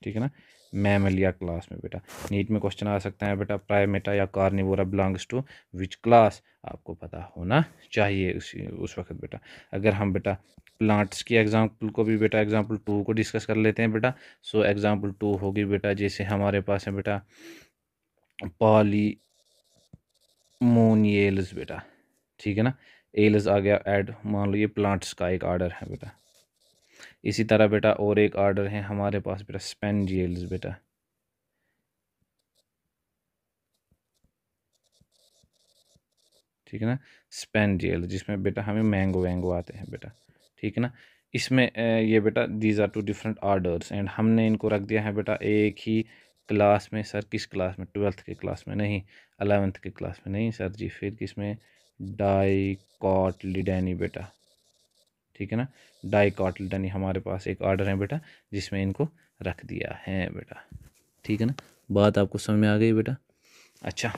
ठीक है ना मैमलिया क्लास में बेटा नीट में क्वेश्चन आ सकता है बेटा प्राइमेटा या Carnivora belongs to which class आपको पता होना चाहिए उसी उस वक्त बेटा अगर हम बेटा प्लांट्स की एग्जाम्पल को भी बेटा एग्जाम्पल टू को डिस्कस कर लेते हैं बेटा सो एग्जाम्पल टू होगी बेटा जैसे हमारे पास है बेटा पॉली मोनियल्स बेटा ठीक है ना एल्स आ गया ऐड मान लो ये प्लांट्स का एक आर्डर है बेटा इसी तरह बेटा और एक आर्डर है हमारे पास बेटा स्पेंजियल्स बेटा ठीक है ना स्पेंजियल जिसमें बेटा हमें मैंगो वैंगो आते हैं बेटा ठीक है ना इसमें ये बेटा these are two different orders and हमने इनको रख दिया है बेटा एक ही क्लास में सर किस क्लास में ट्वेल्थ के क्लास में नहीं अलेवेंथ के क्लास में नहीं सर जी फिर किस में लिडैनी बेटा ठीक है ना लिडैनी हमारे पास एक ऑर्डर है बेटा जिसमें इनको रख दिया है बेटा ठीक है ना बात आपको समझ में आ गई बेटा अच्छा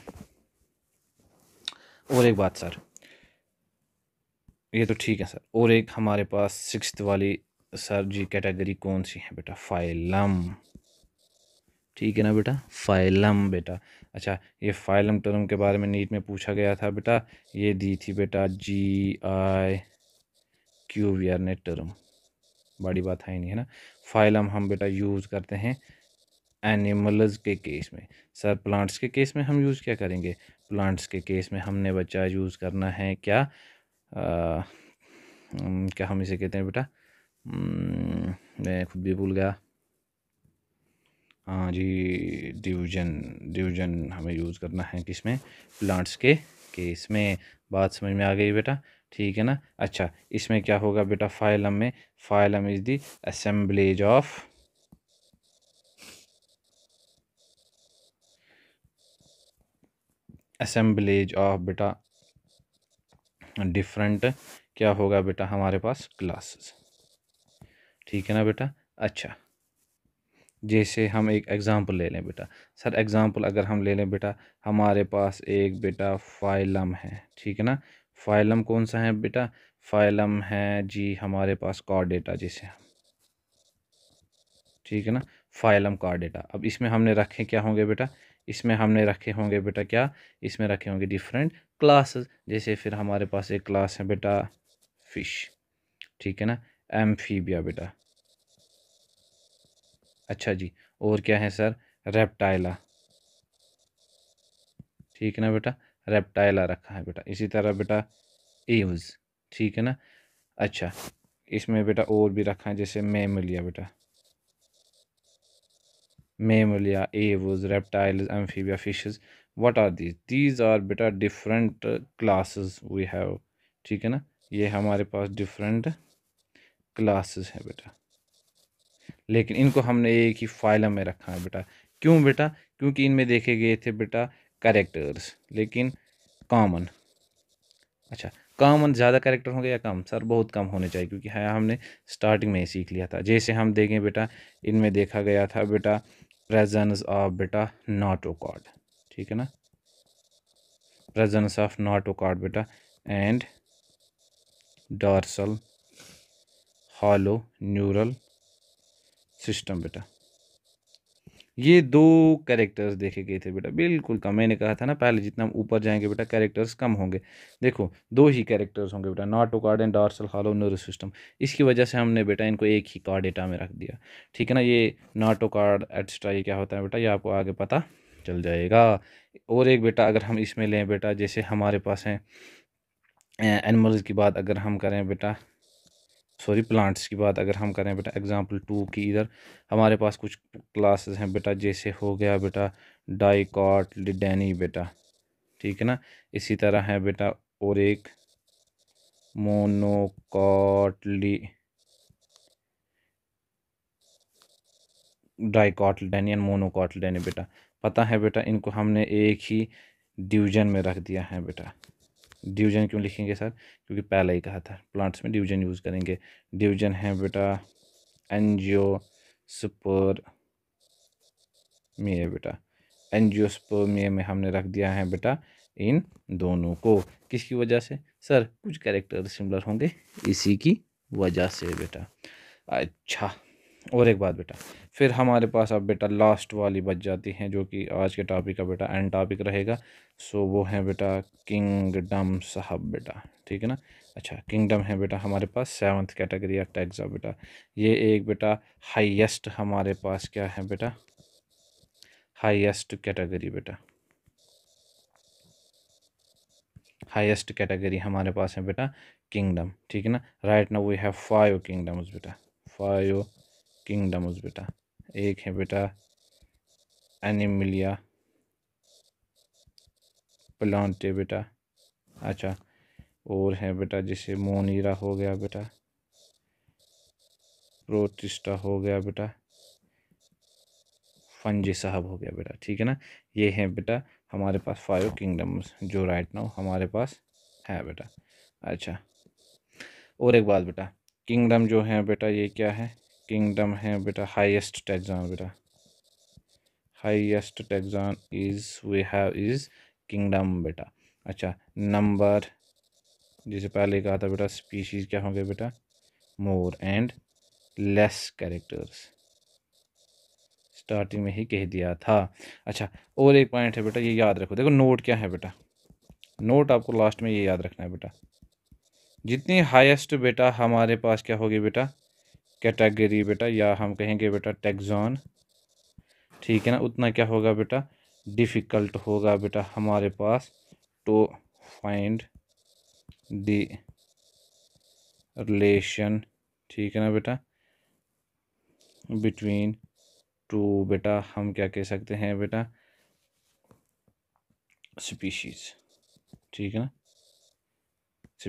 और एक बात सर ये तो ठीक है सर और एक हमारे पास सिक्स वाली सर जी कैटेगरी कौन सी है बेटा फाइलम ठीक है ना बेटा फाइलम बेटा अच्छा ये फाइलम टर्म के बारे में नीट में पूछा गया था बेटा ये दी थी बेटा जी आई क्यू वी आर ने टर्म बड़ी बात है ही नहीं है ना फाइलम हम बेटा यूज़ करते हैं एनिमल्स के केस में सर प्लांट्स के केस में हम यूज़ क्या करेंगे प्लांट्स के केस में हमने बच्चा यूज़ करना है क्या क्या हम इसे कहते हैं बेटा हम्म, मैं खुद भी भूल गया हाँ जी डिवीजन डिवीजन हमें यूज़ करना है किसमें प्लांट्स के केस में बात समझ में आ गई बेटा ठीक है ना अच्छा इसमें क्या होगा बेटा फाइलम में phylum is the assemblage of assemblage of बेटा डिफरेंट क्या होगा बेटा हमारे पास क्लासेस ठीक है ना बेटा अच्छा जैसे हम एक एग्ज़ाम्पल ले लें बेटा सर एग्ज़ाम्पल अगर हम ले लें बेटा हमारे पास एक बेटा फाइलम है ठीक है ना फाइलम कौन सा है बेटा फाइलम है जी हमारे पास कॉर्ड डेटा जैसे ठीक है ना फाइलम कॉर्ड डेटा अब इसमें हमने रखे क्या होंगे बेटा इसमें हमने रखे होंगे बेटा क्या इसमें रखे होंगे डिफरेंट क्लासेस जैसे फिर हमारे पास एक क्लास है बेटा फ़िश ठीक है ना एम बेटा अच्छा जी और क्या है सर रेप्टाइला ठीक है ना बेटा रेप्टाइला रखा है बेटा इसी तरह बेटा एव्स ठीक है ना अच्छा इसमें बेटा और भी रखा है जैसे मैमलिया बेटा mammalia, Aves reptiles, Amphibia fishes. What are these these are बेटा डिफरेंट classes वी have. ठीक है ना ये हमारे पास डिफरेंट क्लासेस है बेटा लेकिन इनको हमने एक ही फाइलम में रखा है बेटा क्यों बेटा क्योंकि इनमें देखे गए थे बेटा करेक्टर्स लेकिन कॉमन अच्छा कॉमन ज़्यादा करेक्टर होंगे या कम सर बहुत कम होने चाहिए क्योंकि हाँ हमने स्टार्टिंग में ही सीख लिया था जैसे हम देखें बेटा इनमें देखा गया था बेटा प्रेजेंस ऑफ बेटा नाटोकॉड ठीक है ना प्रेजेंस ऑफ नाटोकॉड बेटा and dorsal hollow neural system बेटा ये दो कैरेक्टर्स देखे गए थे बेटा बिल्कुल कम मैंने कहा था ना पहले जितना हम ऊपर जाएंगे बेटा कैरेक्टर्स कम होंगे देखो दो ही कैरेक्टर्स होंगे बेटा notochord and dorsal hollow nervous system इसकी वजह से हमने बेटा इनको एक ही कार्ड डेटा में रख दिया ठीक है ना ये नाटो कार्ड एट्सट्रा ये क्या होता है बेटा ये आपको आगे पता चल जाएगा और एक बेटा अगर हम इसमें लें बेटा जैसे हमारे पास हैं एनिमल्स की बात अगर हम करें बेटा सॉरी प्लांट्स की बात अगर हम करें बेटा एग्ज़ाम्पल टू की इधर हमारे पास कुछ क्लासेस हैं बेटा जैसे हो गया बेटा डाइकॉट लिडेनी बेटा ठीक है ना इसी तरह है बेटा और एक मोनोकॉटली एंड मोनोकॉट मोनोकॉटलडन बेटा पता है बेटा इनको हमने एक ही डिवीजन में रख दिया है बेटा डिवीजन क्यों लिखेंगे सर क्योंकि पहला ही कहा था प्लांट्स में डिवीजन यूज़ करेंगे डिवीजन है बेटा एनजियो सुपर मे बेटा सुपर मे में हमने रख दिया है बेटा इन दोनों को किसकी वजह से सर कुछ कैरेक्टर सिमिलर होंगे इसी की वजह से बेटा अच्छा और एक बात बेटा फिर हमारे पास अब बेटा लास्ट वाली बच जाती हैं जो कि आज के टॉपिक का बेटा एंड टॉपिक रहेगा सो वो है बेटा किंगडम साहब बेटा ठीक है ना अच्छा किंगडम है बेटा हमारे पास सेवन्थ कैटेगरी ऑफ टैक्स बेटा ये एक बेटा हाईएस्ट हमारे पास क्या है बेटा हाईएस्ट कैटेगरी बेटा हाईएस्ट कैटेगरी हमारे पास है बेटा किंगडम ठीक है ना राइट ना वी हैव फाइव किंगडम्स बेटा फाइव किंगडम्स बेटा एक है बेटा एनिमिलिया प्लांटे बेटा अच्छा और है बेटा जैसे मोनीरा हो गया बेटा प्रोटिस्टा हो गया बेटा फंजे साहब हो गया बेटा ठीक है ना ये है बेटा हमारे पास फाइव किंगडम्स जो राइट नाउ हमारे पास है बेटा अच्छा और एक बात बेटा किंगडम जो है बेटा ये क्या है किंगडम है बेटा हाईएस्ट टैक्सान बेटा highest taxon is we have is kingdom बेटा अच्छा नंबर जिसे पहले कहा था बेटा स्पीशीज़ क्या होंगे बेटा more and less characters starting में ही कह दिया था अच्छा और एक पॉइंट है बेटा ये याद रखो देखो नोट क्या है बेटा नोट आपको लास्ट में ये याद रखना है बेटा जितनी हाईएस्ट बेटा हमारे पास क्या होगी बेटा कैटेगरी बेटा या हम कहेंगे बेटा टेक्जॉन ठीक है ना उतना क्या होगा बेटा डिफ़िकल्ट होगा बेटा हमारे पास टू फाइंड द रिलेशन ठीक है ना बेटा बिटवीन टू बेटा हम क्या कह सकते हैं बेटा स्पीशीज़ ठीक है ना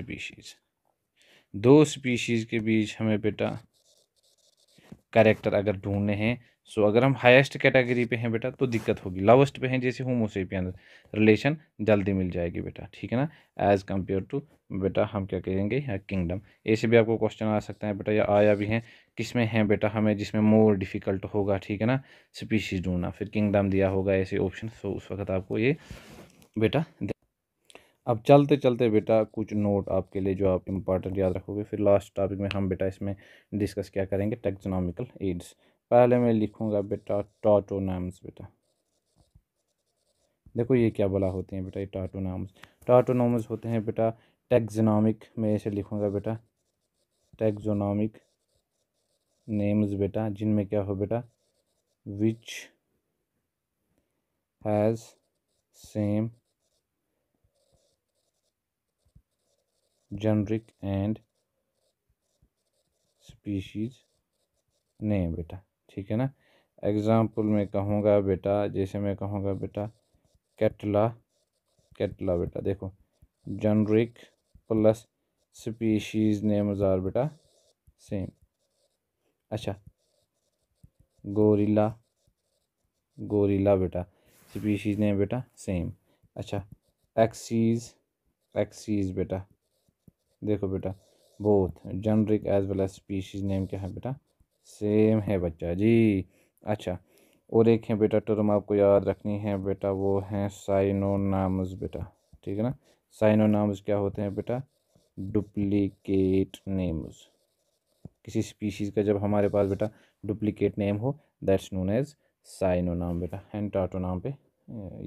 स्पीशीज़ दो स्पीशीज़ के बीच हमें बेटा कैरेक्टर अगर ढूंढने हैं सो अगर हम हाईएस्ट कैटेगरी पे हैं बेटा तो दिक्कत होगी लोवेस्ट पे हैं जैसे होमोसेपियन रिलेशन जल्दी मिल जाएगी बेटा ठीक है ना एज़ कम्पेयर टू बेटा हम क्या कहेंगे किंगडम ऐसे भी आपको क्वेश्चन आ सकता है बेटा या आया भी है किस में है बेटा हमें जिसमें मोर डिफ़िकल्ट होगा ठीक है ना स्पीशीज़ ढूंढना फिर किंगडम दिया होगा ऐसे ऑप्शन सो उस वक्त आपको ये बेटा अब चलते चलते बेटा कुछ नोट आपके लिए जो आप इम्पॉर्टेंट याद रखोगे फिर लास्ट टॉपिक में हम बेटा इसमें डिस्कस क्या करेंगे टेक्जोनॉमिकल एड्स पहले मैं लिखूँगा बेटा टॉटोनाम्स बेटा देखो ये क्या बोला होते हैं बेटा ये टाटोनाम्स टाटोनाम्स होते हैं बेटा टेक्जोनॉमिक मैं इसे लिखूँगा बेटा टेक्जोनॉमिक नेम्स बेटा जिनमें क्या हो बेटा which has same generic and species name बेटा ठीक है ना एग्ज़ाम्पल में कहूँगा बेटा जैसे मैं कहूँगा बेटा कैटला कैटला बेटा देखो जनरिक प्लस स्पीशीज़ ने आर बेटा सेम अच्छा गोरिल्ला गोरिल्ला बेटा स्पीशीज़ नेम बेटा सेम अच्छा एक्सीज एक्सीज बेटा देखो बेटा both generic as well as species name क्या है बेटा सेम है बच्चा जी अच्छा और एक है बेटा टर्म आपको याद रखनी है बेटा वो है साइनो नाम्स बेटा ठीक है ना साइनो नाम्स क्या होते हैं बेटा डुप्लीकेट नेम्स किसी स्पीशीज़ का जब हमारे पास बेटा डुप्लीकेट नेम हो that's known as synonym बेटा एंड नाम पे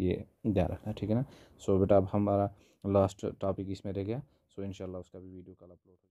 ये ध्यान रखना ठीक है ना सो so, बेटा अब हमारा लास्ट टॉपिक इसमें रह गया सो इनशाला उसका भी वीडियो कल अपलोड